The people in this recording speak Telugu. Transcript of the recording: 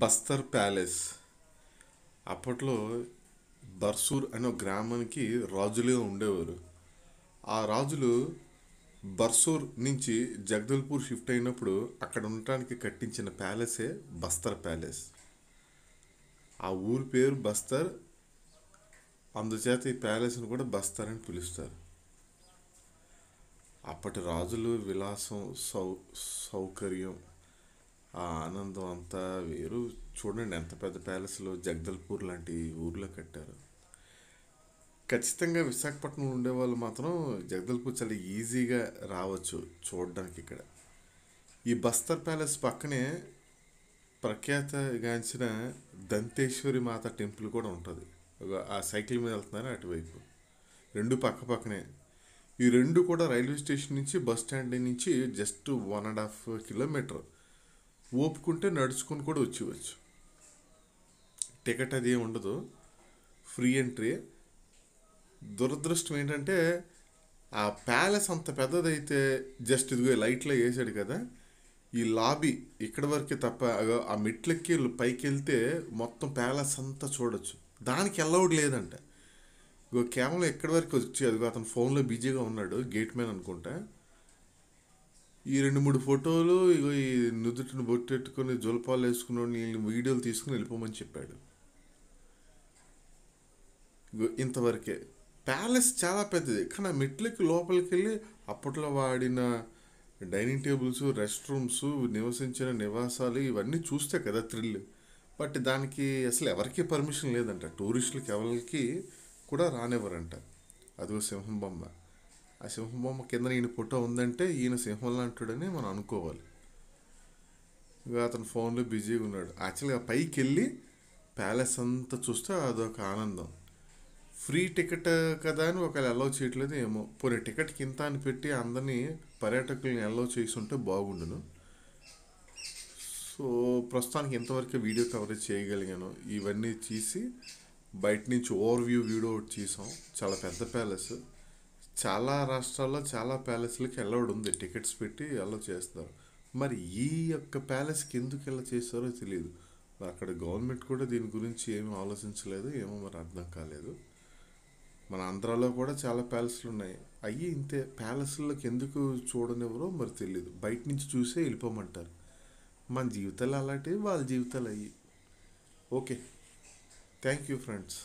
బస్తర్ ప్యాలెస్ అప్పట్లో బర్సూర్ అనే గ్రామానికి రాజులుగా ఉండేవారు ఆ రాజులు బర్సూర్ నుంచి జగదల్పూర్ షిఫ్ట్ అయినప్పుడు అక్కడ ఉండటానికి కట్టించిన ప్యాలెసే బస్తర్ ప్యాలెస్ ఆ ఊరి పేరు బస్తర్ అందుచేత ఈ ప్యాలెస్ని కూడా బస్తర్ అని పిలుస్తారు అప్పటి రాజులు విలాసం సౌ సౌకర్యం ఆ ఆనందం అంతా వేరు చూడండి ఎంత పెద్ద ప్యాలెస్లో జగదల్పూర్ లాంటి ఊర్లో కట్టారు ఖచ్చితంగా విశాఖపట్నంలో ఉండే వాళ్ళు మాత్రం జగదల్పూర్ చాలా ఈజీగా రావచ్చు చూడడానికి ఇక్కడ ఈ బస్తర్ ప్యాలెస్ పక్కనే ప్రఖ్యాతగాంచిన దంతేశ్వరి మాత టెంపుల్ కూడా ఉంటుంది ఆ సైకిల్ మీద వెళ్తున్నారు అటువైపు రెండు పక్క పక్కనే ఈ రెండు కూడా రైల్వే స్టేషన్ నుంచి బస్ స్టాండ్ నుంచి just one and half kilometre ఓపుకుంటే నడుచుకొని కూడా వచ్చేవచ్చు టికెట్ అది ఏమి ఉండదు ఫ్రీ ఎంట్రీ దురదృష్టం ఏంటంటే ఆ ప్యాలెస్ అంత పెద్దదైతే జస్ట్ ఇదిగో లైట్లో వేసాడు కదా ఈ లాబీ ఇక్కడ వరకే తప్ప ఆ మెట్లెక్కి పైకి వెళ్తే మొత్తం ప్యాలెస్ అంతా చూడొచ్చు దానికి అలౌడ్ లేదంట ఇగో కేవలం ఎక్కడి వరకు వచ్చి అదిగో అతను ఫోన్లో బిజీగా ఉన్నాడు గేట్ మ్యాన్ అనుకుంటా ఈ రెండు మూడు ఫోటోలు ఇగో ఈ నుదుటిని బొట్టెట్టుకొని జోలపాలు వేసుకుని వీడియోలు తీసుకుని వెళ్ళిపోమని చెప్పాడు ఇంతవరకే ప్యాలెస్ చాలా పెద్దది కానీ ఆ మెట్లకి లోపలికి వెళ్ళి అప్పట్లో వాడిన డైనింగ్ టేబుల్స్ రెస్ట్ రూమ్స్ నివసించిన నివాసాలు ఇవన్నీ చూస్తే కదా థ్రిల్ బట్ దానికి అసలు ఎవరికి పర్మిషన్ లేదంట టూరిస్టులకి ఎవరికి కూడా రానివ్వరంట అదో సింహం బొమ్మ ఆ సింహం బొమ్మ కింద ఈయన ఫోటో ఉందంటే ఈయన సింహం లాంటాడని మనం అనుకోవాలి ఇంకా అతను ఫోన్లో బిజీగా ఉన్నాడు యాక్చువల్గా పైకి వెళ్ళి ప్యాలెస్ అంతా చూస్తే అదొక ఆనందం ఫ్రీ టికెట్ కదా అని ఒకవేళ అలౌ చేయట్లేదు ఏమో పోనీ టికెట్ కింద అని పెట్టి అందరినీ పర్యాటకులను అలౌ ఉంటే బాగుండును సో ప్రస్తుతానికి ఇంతవరకు వీడియో కవరేజ్ చేయగలిగాను ఇవన్నీ చేసి బయట నుంచి ఓవర్ వ్యూ వీడియో చేసాం చాలా పెద్ద ప్యాలెస్ చాలా రాష్ట్రాల్లో చాలా ప్యాలెస్లకి అలౌడ్ ఉంది టికెట్స్ పెట్టి అలో చేస్తారు మరి ఈ యొక్క ప్యాలెస్కి ఎందుకు ఇలా చేస్తారో తెలియదు మరి అక్కడ గవర్నమెంట్ కూడా దీని గురించి ఏమీ ఆలోచించలేదు ఏమో మరి అర్థం కాలేదు మన ఆంధ్రాలో కూడా చాలా ప్యాలెస్లు ఉన్నాయి అవి ఇంతే ప్యాలెస్లకు ఎందుకు చూడనివ్వరో మరి తెలియదు బయట నుంచి చూసే వెళ్ళిపోమంటారు మన జీవితాలు అలాంటివి వాళ్ళ జీవితాలు అయ్యి ఓకే థ్యాంక్ యూ ఫ్రెండ్స్